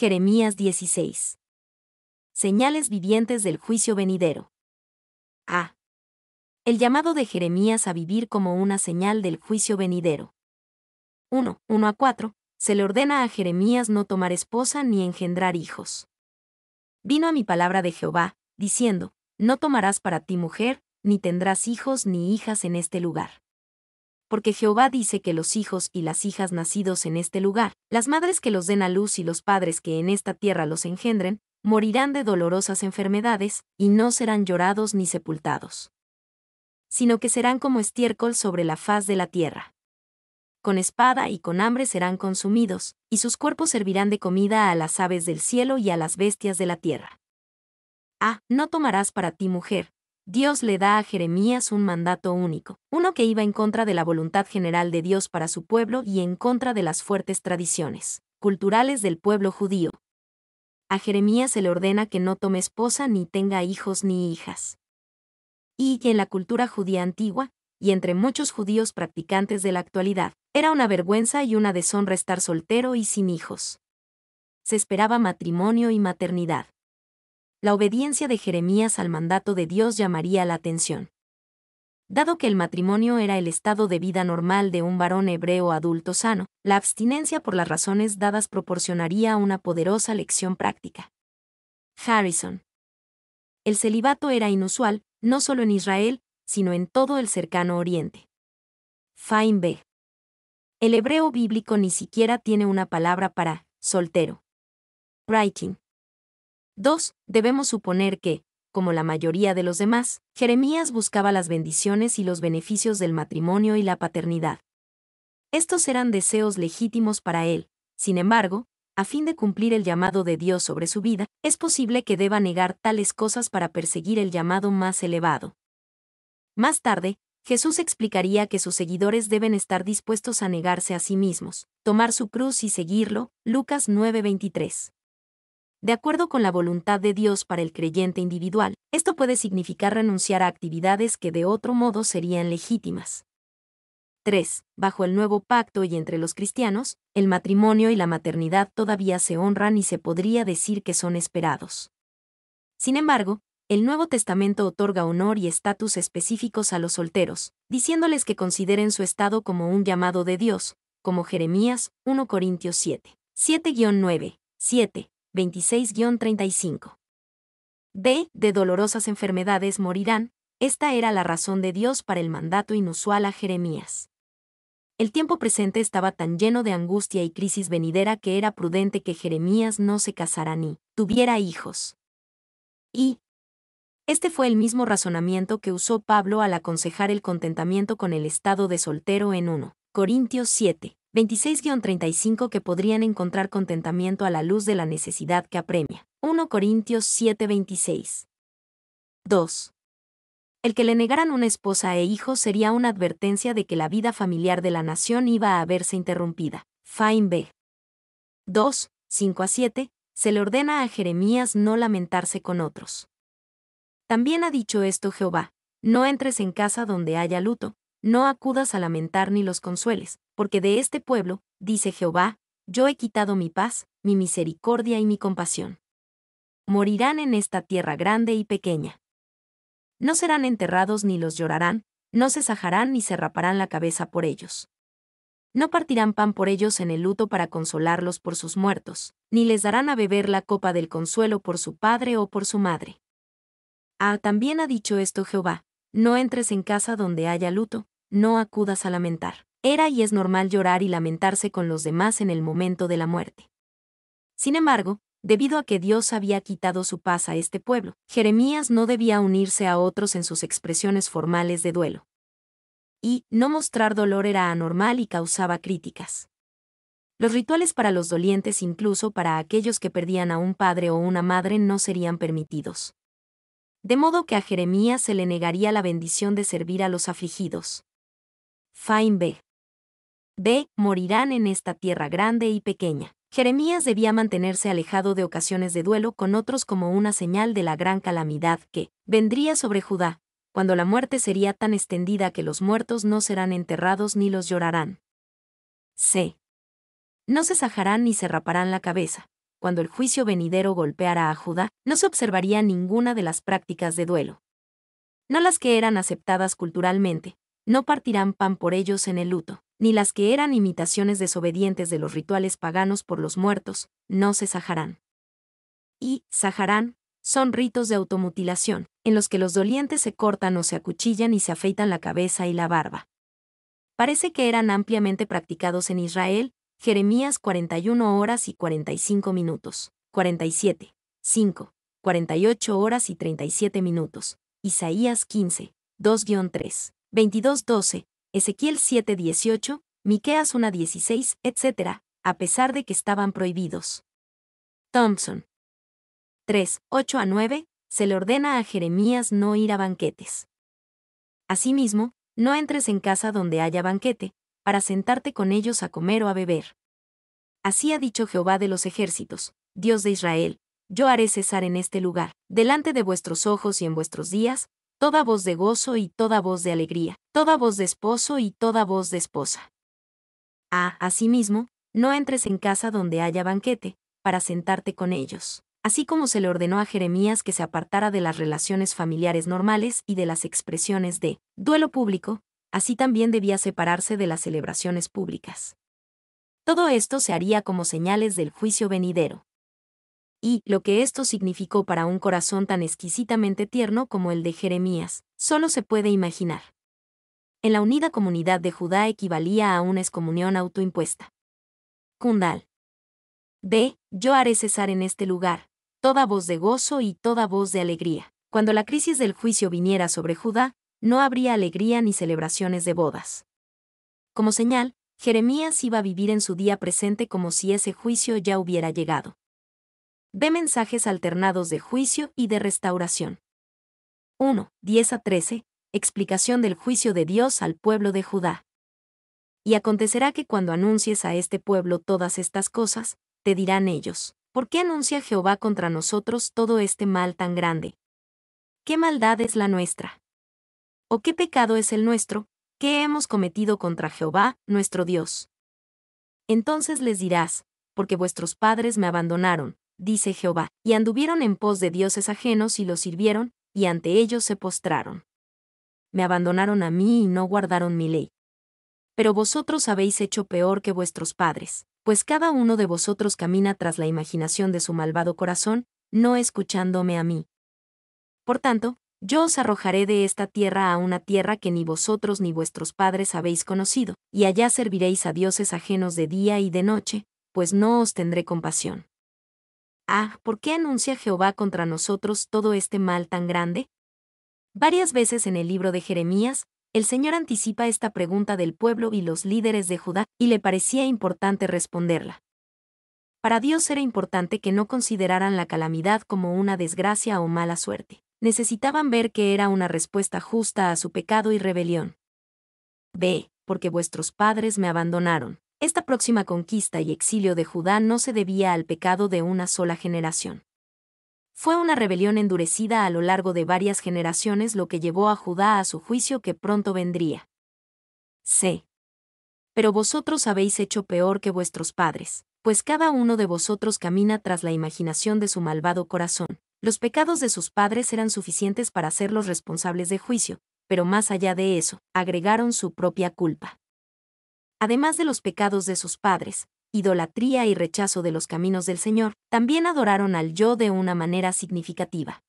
Jeremías 16. Señales vivientes del juicio venidero. A. El llamado de Jeremías a vivir como una señal del juicio venidero. 1. 1 a 4. Se le ordena a Jeremías no tomar esposa ni engendrar hijos. Vino a mi palabra de Jehová, diciendo, No tomarás para ti mujer, ni tendrás hijos ni hijas en este lugar porque Jehová dice que los hijos y las hijas nacidos en este lugar, las madres que los den a luz y los padres que en esta tierra los engendren, morirán de dolorosas enfermedades, y no serán llorados ni sepultados, sino que serán como estiércol sobre la faz de la tierra. Con espada y con hambre serán consumidos, y sus cuerpos servirán de comida a las aves del cielo y a las bestias de la tierra. Ah, no tomarás para ti mujer, Dios le da a Jeremías un mandato único, uno que iba en contra de la voluntad general de Dios para su pueblo y en contra de las fuertes tradiciones culturales del pueblo judío. A Jeremías se le ordena que no tome esposa ni tenga hijos ni hijas. Y que en la cultura judía antigua, y entre muchos judíos practicantes de la actualidad, era una vergüenza y una deshonra estar soltero y sin hijos. Se esperaba matrimonio y maternidad la obediencia de Jeremías al mandato de Dios llamaría la atención. Dado que el matrimonio era el estado de vida normal de un varón hebreo adulto sano, la abstinencia por las razones dadas proporcionaría una poderosa lección práctica. Harrison. El celibato era inusual, no solo en Israel, sino en todo el cercano oriente. Feinberg. El hebreo bíblico ni siquiera tiene una palabra para soltero. Writing. 2. Debemos suponer que, como la mayoría de los demás, Jeremías buscaba las bendiciones y los beneficios del matrimonio y la paternidad. Estos eran deseos legítimos para él, sin embargo, a fin de cumplir el llamado de Dios sobre su vida, es posible que deba negar tales cosas para perseguir el llamado más elevado. Más tarde, Jesús explicaría que sus seguidores deben estar dispuestos a negarse a sí mismos, tomar su cruz y seguirlo, Lucas 9:23. De acuerdo con la voluntad de Dios para el creyente individual, esto puede significar renunciar a actividades que de otro modo serían legítimas. 3. Bajo el nuevo pacto y entre los cristianos, el matrimonio y la maternidad todavía se honran y se podría decir que son esperados. Sin embargo, el Nuevo Testamento otorga honor y estatus específicos a los solteros, diciéndoles que consideren su estado como un llamado de Dios, como Jeremías 1 Corintios 7. 7-9. 7. 26-35. D. De dolorosas enfermedades morirán, esta era la razón de Dios para el mandato inusual a Jeremías. El tiempo presente estaba tan lleno de angustia y crisis venidera que era prudente que Jeremías no se casara ni tuviera hijos. Y este fue el mismo razonamiento que usó Pablo al aconsejar el contentamiento con el estado de soltero en 1 Corintios 7. 26-35 que podrían encontrar contentamiento a la luz de la necesidad que apremia. 1 Corintios 7:26. 2. El que le negaran una esposa e hijo sería una advertencia de que la vida familiar de la nación iba a verse interrumpida. Fine B. 2, 5 a 7, se le ordena a Jeremías no lamentarse con otros. También ha dicho esto Jehová, no entres en casa donde haya luto, no acudas a lamentar ni los consueles, porque de este pueblo, dice Jehová, yo he quitado mi paz, mi misericordia y mi compasión. Morirán en esta tierra grande y pequeña. No serán enterrados ni los llorarán, no se sajarán ni se raparán la cabeza por ellos. No partirán pan por ellos en el luto para consolarlos por sus muertos, ni les darán a beber la copa del consuelo por su padre o por su madre. Ah, también ha dicho esto Jehová, no entres en casa donde haya luto, no acudas a lamentar. Era y es normal llorar y lamentarse con los demás en el momento de la muerte. Sin embargo, debido a que Dios había quitado su paz a este pueblo, Jeremías no debía unirse a otros en sus expresiones formales de duelo. Y, no mostrar dolor era anormal y causaba críticas. Los rituales para los dolientes, incluso para aquellos que perdían a un padre o una madre, no serían permitidos de modo que a Jeremías se le negaría la bendición de servir a los afligidos. Fain B. B. Morirán en esta tierra grande y pequeña. Jeremías debía mantenerse alejado de ocasiones de duelo con otros como una señal de la gran calamidad que vendría sobre Judá, cuando la muerte sería tan extendida que los muertos no serán enterrados ni los llorarán. C. No se sajarán ni se raparán la cabeza, cuando el juicio venidero golpeara a Judá, no se observaría ninguna de las prácticas de duelo. No las que eran aceptadas culturalmente, no partirán pan por ellos en el luto, ni las que eran imitaciones desobedientes de los rituales paganos por los muertos, no se sajarán. Y, sajarán, son ritos de automutilación, en los que los dolientes se cortan o se acuchillan y se afeitan la cabeza y la barba. Parece que eran ampliamente practicados en Israel, Jeremías 41 horas y 45 minutos, 47, 5, 48 horas y 37 minutos, Isaías 15, 2-3, 22-12, Ezequiel 7-18, Miqueas 1-16, etc., a pesar de que estaban prohibidos. Thompson. 3, 8 a 9, se le ordena a Jeremías no ir a banquetes. Asimismo, no entres en casa donde haya banquete, para sentarte con ellos a comer o a beber. Así ha dicho Jehová de los ejércitos, Dios de Israel, yo haré cesar en este lugar, delante de vuestros ojos y en vuestros días, toda voz de gozo y toda voz de alegría, toda voz de esposo y toda voz de esposa. Ah, asimismo, no entres en casa donde haya banquete, para sentarte con ellos. Así como se le ordenó a Jeremías que se apartara de las relaciones familiares normales y de las expresiones de duelo público, así también debía separarse de las celebraciones públicas. Todo esto se haría como señales del juicio venidero. Y lo que esto significó para un corazón tan exquisitamente tierno como el de Jeremías, solo se puede imaginar. En la unida comunidad de Judá equivalía a una excomunión autoimpuesta. Kundal. De, Yo haré cesar en este lugar, toda voz de gozo y toda voz de alegría. Cuando la crisis del juicio viniera sobre Judá, no habría alegría ni celebraciones de bodas. Como señal, Jeremías iba a vivir en su día presente como si ese juicio ya hubiera llegado. Ve mensajes alternados de juicio y de restauración. 1. 10 a 13. Explicación del juicio de Dios al pueblo de Judá. Y acontecerá que cuando anuncies a este pueblo todas estas cosas, te dirán ellos, ¿por qué anuncia Jehová contra nosotros todo este mal tan grande? ¿Qué maldad es la nuestra? ¿O qué pecado es el nuestro, ¿Qué hemos cometido contra Jehová, nuestro Dios? Entonces les dirás, porque vuestros padres me abandonaron, dice Jehová, y anduvieron en pos de dioses ajenos y los sirvieron, y ante ellos se postraron. Me abandonaron a mí y no guardaron mi ley. Pero vosotros habéis hecho peor que vuestros padres, pues cada uno de vosotros camina tras la imaginación de su malvado corazón, no escuchándome a mí. Por tanto, yo os arrojaré de esta tierra a una tierra que ni vosotros ni vuestros padres habéis conocido, y allá serviréis a dioses ajenos de día y de noche, pues no os tendré compasión. Ah, ¿por qué anuncia Jehová contra nosotros todo este mal tan grande? Varias veces en el libro de Jeremías, el Señor anticipa esta pregunta del pueblo y los líderes de Judá, y le parecía importante responderla. Para Dios era importante que no consideraran la calamidad como una desgracia o mala suerte necesitaban ver que era una respuesta justa a su pecado y rebelión. B. Porque vuestros padres me abandonaron. Esta próxima conquista y exilio de Judá no se debía al pecado de una sola generación. Fue una rebelión endurecida a lo largo de varias generaciones lo que llevó a Judá a su juicio que pronto vendría. C. Pero vosotros habéis hecho peor que vuestros padres, pues cada uno de vosotros camina tras la imaginación de su malvado corazón, los pecados de sus padres eran suficientes para hacerlos responsables de juicio, pero más allá de eso, agregaron su propia culpa. Además de los pecados de sus padres, idolatría y rechazo de los caminos del Señor, también adoraron al yo de una manera significativa.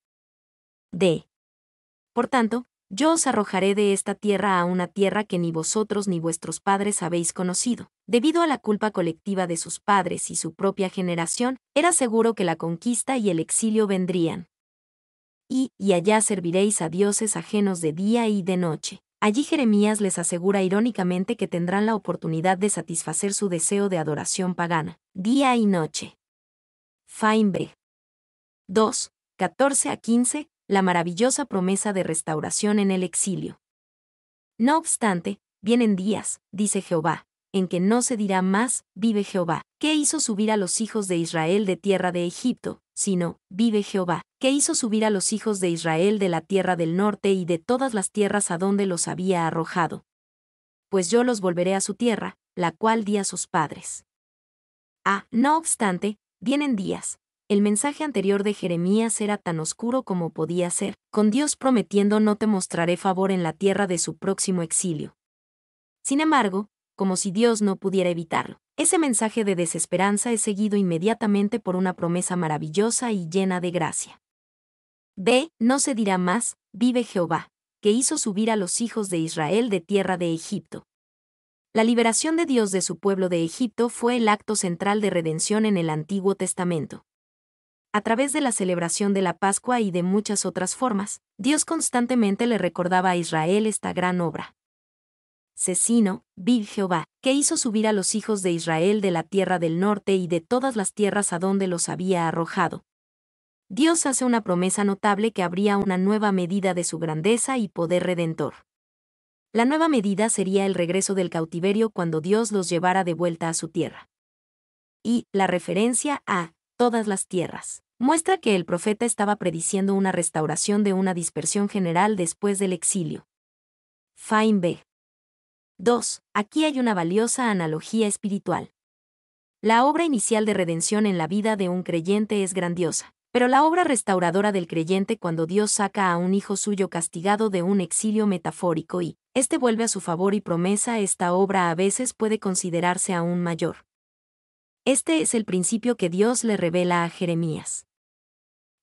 D. Por tanto, yo os arrojaré de esta tierra a una tierra que ni vosotros ni vuestros padres habéis conocido. Debido a la culpa colectiva de sus padres y su propia generación, era seguro que la conquista y el exilio vendrían. Y, y allá serviréis a dioses ajenos de día y de noche. Allí Jeremías les asegura irónicamente que tendrán la oportunidad de satisfacer su deseo de adoración pagana, día y noche. Feinberg. 2, 14 a 15, la maravillosa promesa de restauración en el exilio. No obstante, vienen días, dice Jehová, en que no se dirá más, vive Jehová, que hizo subir a los hijos de Israel de tierra de Egipto, sino, vive Jehová, que hizo subir a los hijos de Israel de la tierra del norte y de todas las tierras a donde los había arrojado. Pues yo los volveré a su tierra, la cual di a sus padres. Ah, no obstante, vienen días, el mensaje anterior de Jeremías era tan oscuro como podía ser, con Dios prometiendo no te mostraré favor en la tierra de su próximo exilio. Sin embargo, como si Dios no pudiera evitarlo, ese mensaje de desesperanza es seguido inmediatamente por una promesa maravillosa y llena de gracia. B, no se dirá más, vive Jehová, que hizo subir a los hijos de Israel de tierra de Egipto. La liberación de Dios de su pueblo de Egipto fue el acto central de redención en el Antiguo Testamento a través de la celebración de la Pascua y de muchas otras formas, Dios constantemente le recordaba a Israel esta gran obra. Cecino, vil Jehová, que hizo subir a los hijos de Israel de la tierra del norte y de todas las tierras a donde los había arrojado. Dios hace una promesa notable que habría una nueva medida de su grandeza y poder redentor. La nueva medida sería el regreso del cautiverio cuando Dios los llevara de vuelta a su tierra. Y la referencia a todas las tierras. Muestra que el profeta estaba prediciendo una restauración de una dispersión general después del exilio. Fine B. 2. Aquí hay una valiosa analogía espiritual. La obra inicial de redención en la vida de un creyente es grandiosa, pero la obra restauradora del creyente cuando Dios saca a un hijo suyo castigado de un exilio metafórico y, este vuelve a su favor y promesa, esta obra a veces puede considerarse aún mayor. Este es el principio que Dios le revela a Jeremías.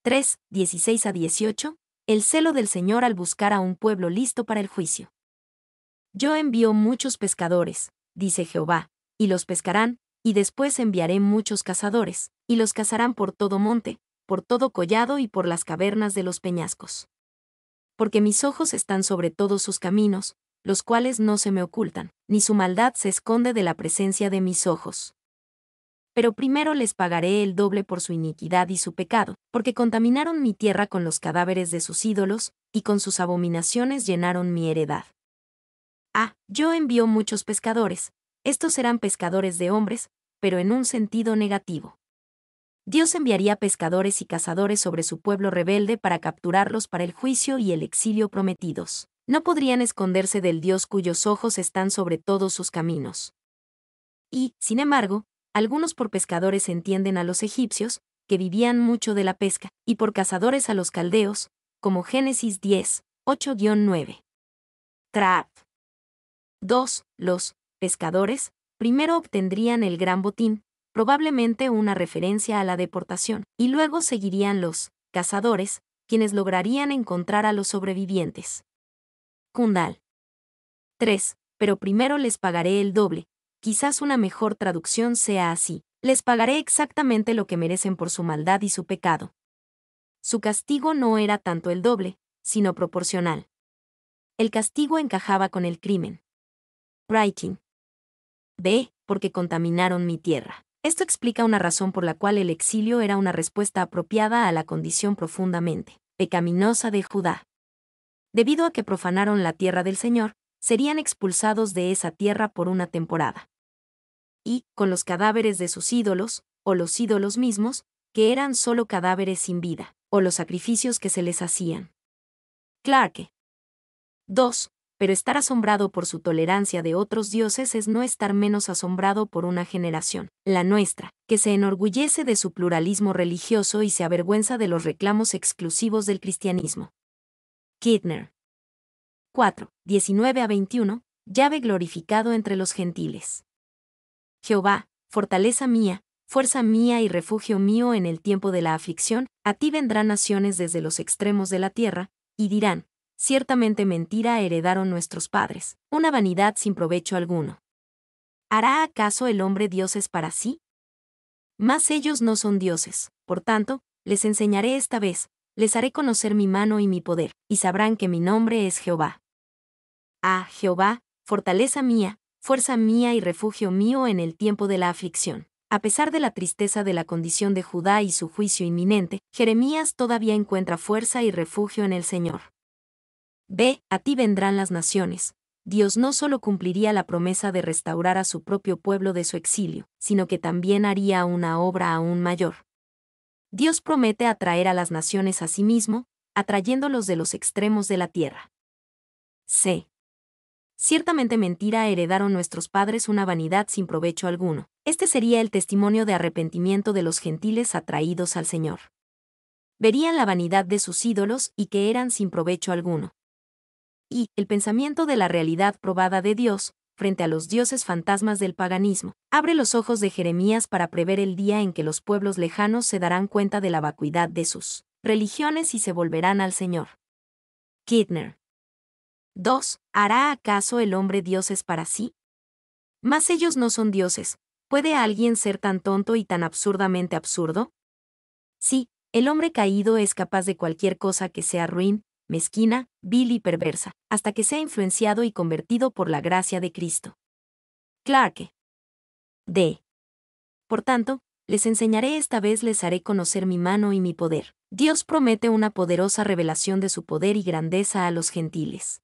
3, 16 a 18, el celo del Señor al buscar a un pueblo listo para el juicio. Yo envío muchos pescadores, dice Jehová, y los pescarán, y después enviaré muchos cazadores, y los cazarán por todo monte, por todo collado y por las cavernas de los peñascos. Porque mis ojos están sobre todos sus caminos, los cuales no se me ocultan, ni su maldad se esconde de la presencia de mis ojos pero primero les pagaré el doble por su iniquidad y su pecado, porque contaminaron mi tierra con los cadáveres de sus ídolos, y con sus abominaciones llenaron mi heredad. Ah, yo envío muchos pescadores, estos serán pescadores de hombres, pero en un sentido negativo. Dios enviaría pescadores y cazadores sobre su pueblo rebelde para capturarlos para el juicio y el exilio prometidos. No podrían esconderse del Dios cuyos ojos están sobre todos sus caminos. Y, sin embargo, algunos por pescadores entienden a los egipcios, que vivían mucho de la pesca, y por cazadores a los caldeos, como Génesis 10, 8-9. Trap. 2. Los pescadores primero obtendrían el gran botín, probablemente una referencia a la deportación, y luego seguirían los cazadores, quienes lograrían encontrar a los sobrevivientes. Kundal. 3. Pero primero les pagaré el doble, quizás una mejor traducción sea así, les pagaré exactamente lo que merecen por su maldad y su pecado. Su castigo no era tanto el doble, sino proporcional. El castigo encajaba con el crimen. Writing. B. Porque contaminaron mi tierra. Esto explica una razón por la cual el exilio era una respuesta apropiada a la condición profundamente pecaminosa de Judá. Debido a que profanaron la tierra del Señor, serían expulsados de esa tierra por una temporada y, con los cadáveres de sus ídolos, o los ídolos mismos, que eran solo cadáveres sin vida, o los sacrificios que se les hacían. Clarke. 2. Pero estar asombrado por su tolerancia de otros dioses es no estar menos asombrado por una generación, la nuestra, que se enorgullece de su pluralismo religioso y se avergüenza de los reclamos exclusivos del cristianismo. Kidner. 4. 19 a 21. Llave glorificado entre los gentiles. Jehová, fortaleza mía, fuerza mía y refugio mío en el tiempo de la aflicción, a ti vendrán naciones desde los extremos de la tierra, y dirán, ciertamente mentira heredaron nuestros padres, una vanidad sin provecho alguno. ¿Hará acaso el hombre dioses para sí? Mas ellos no son dioses, por tanto, les enseñaré esta vez, les haré conocer mi mano y mi poder, y sabrán que mi nombre es Jehová. Ah, Jehová, fortaleza mía, fuerza mía y refugio mío en el tiempo de la aflicción. A pesar de la tristeza de la condición de Judá y su juicio inminente, Jeremías todavía encuentra fuerza y refugio en el Señor. B. a ti vendrán las naciones. Dios no solo cumpliría la promesa de restaurar a su propio pueblo de su exilio, sino que también haría una obra aún mayor. Dios promete atraer a las naciones a sí mismo, atrayéndolos de los extremos de la tierra. C. Ciertamente mentira heredaron nuestros padres una vanidad sin provecho alguno. Este sería el testimonio de arrepentimiento de los gentiles atraídos al Señor. Verían la vanidad de sus ídolos y que eran sin provecho alguno. Y, el pensamiento de la realidad probada de Dios, frente a los dioses fantasmas del paganismo, abre los ojos de Jeremías para prever el día en que los pueblos lejanos se darán cuenta de la vacuidad de sus religiones y se volverán al Señor. Kidner. 2. ¿Hará acaso el hombre dioses para sí? Mas ellos no son dioses. ¿Puede alguien ser tan tonto y tan absurdamente absurdo? Sí, el hombre caído es capaz de cualquier cosa que sea ruin, mezquina, vil y perversa, hasta que sea influenciado y convertido por la gracia de Cristo. Clarke. D. Por tanto, les enseñaré esta vez, les haré conocer mi mano y mi poder. Dios promete una poderosa revelación de su poder y grandeza a los gentiles.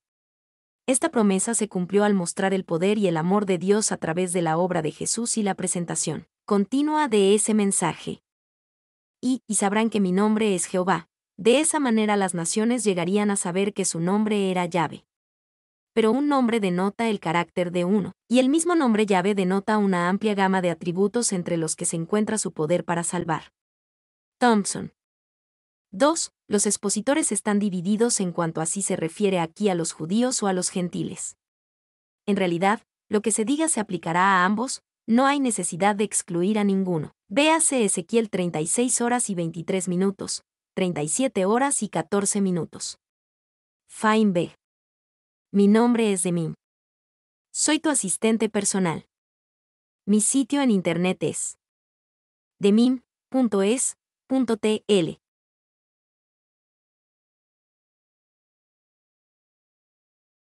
Esta promesa se cumplió al mostrar el poder y el amor de Dios a través de la obra de Jesús y la presentación continua de ese mensaje. Y, sabrán que mi nombre es Jehová. De esa manera las naciones llegarían a saber que su nombre era llave. Pero un nombre denota el carácter de uno, y el mismo nombre llave denota una amplia gama de atributos entre los que se encuentra su poder para salvar. Thompson, 2. Los expositores están divididos en cuanto a si se refiere aquí a los judíos o a los gentiles. En realidad, lo que se diga se aplicará a ambos, no hay necesidad de excluir a ninguno. Véase Ezequiel 36 horas y 23 minutos, 37 horas y 14 minutos. Fine B. Mi nombre es Demim. Soy tu asistente personal. Mi sitio en internet es demim.es.tl.